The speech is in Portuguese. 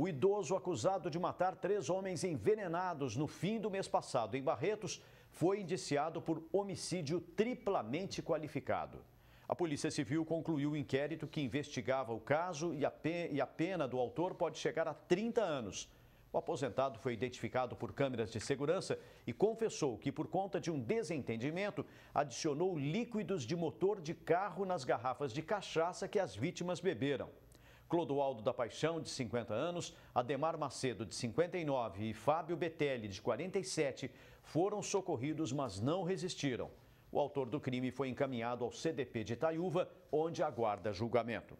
O idoso acusado de matar três homens envenenados no fim do mês passado em Barretos foi indiciado por homicídio triplamente qualificado. A Polícia Civil concluiu o um inquérito que investigava o caso e a pena do autor pode chegar a 30 anos. O aposentado foi identificado por câmeras de segurança e confessou que, por conta de um desentendimento, adicionou líquidos de motor de carro nas garrafas de cachaça que as vítimas beberam. Clodoaldo da Paixão, de 50 anos, Ademar Macedo, de 59 e Fábio Betelli, de 47, foram socorridos, mas não resistiram. O autor do crime foi encaminhado ao CDP de Itaiúva, onde aguarda julgamento.